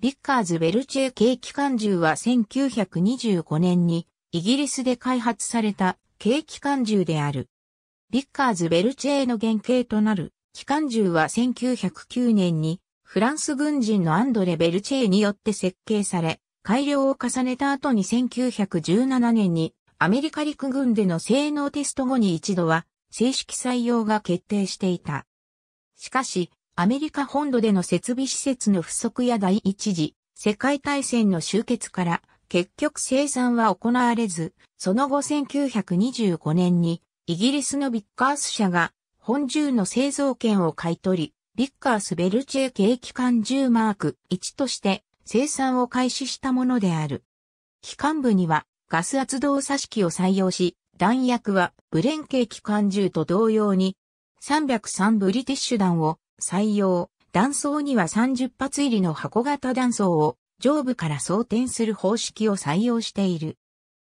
ビッカーズ・ベルチェー。軽機関銃は1925年にイギリスで開発された軽機関銃である。ビッカーズ・ベルチェの原型となる機関銃は1909年にフランス軍人のアンドレ・ベルチェによって設計され、改良を重ねた後に1917年にアメリカ陸軍での性能テスト後に一度は正式採用が決定していた。しかし、アメリカ本土での設備施設の不足や第一次世界大戦の終結から結局生産は行われず、その後1925年にイギリスのビッカース社が本銃の製造権を買い取り、ビッカースベルチェ系機関銃マーク1として生産を開始したものである。機関部にはガス圧動差式を採用し、弾薬はブレン系機関銃と同様に303ブリティッシュ弾を採用、断層には30発入りの箱型断層を上部から装填する方式を採用している。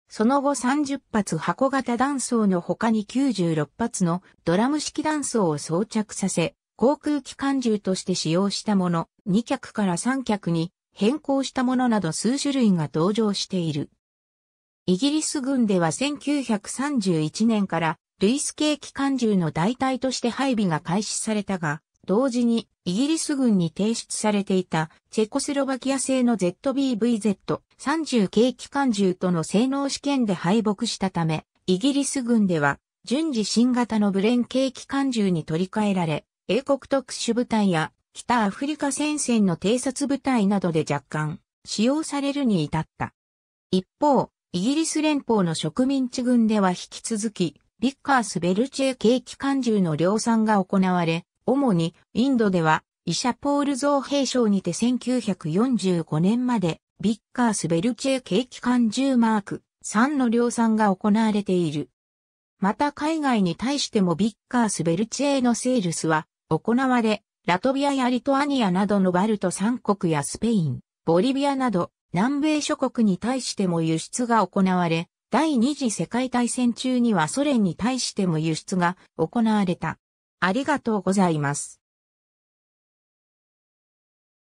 その後30発箱型断層の他に96発のドラム式断層を装着させ、航空機関銃として使用したもの、2脚から3脚に変更したものなど数種類が登場している。イギリス軍では1931年から、ルイス系機関銃の代替として配備が開始されたが、同時にイギリス軍に提出されていたチェコスロバキア製の ZBVZ-30 軽機関銃との性能試験で敗北したため、イギリス軍では順次新型のブレン軽機関銃に取り替えられ、英国特殊部隊や北アフリカ戦線の偵察部隊などで若干使用されるに至った。一方、イギリス連邦の植民地軍では引き続き、ビッカース・ベルチェ軽機関銃の量産が行われ、主にインドではイシャポール造兵賞にて1945年までビッカースベルチェ景気缶10マーク3の量産が行われている。また海外に対してもビッカースベルチェのセールスは行われ、ラトビアやリトアニアなどのバルト3国やスペイン、ボリビアなど南米諸国に対しても輸出が行われ、第二次世界大戦中にはソ連に対しても輸出が行われた。ありがとうございます。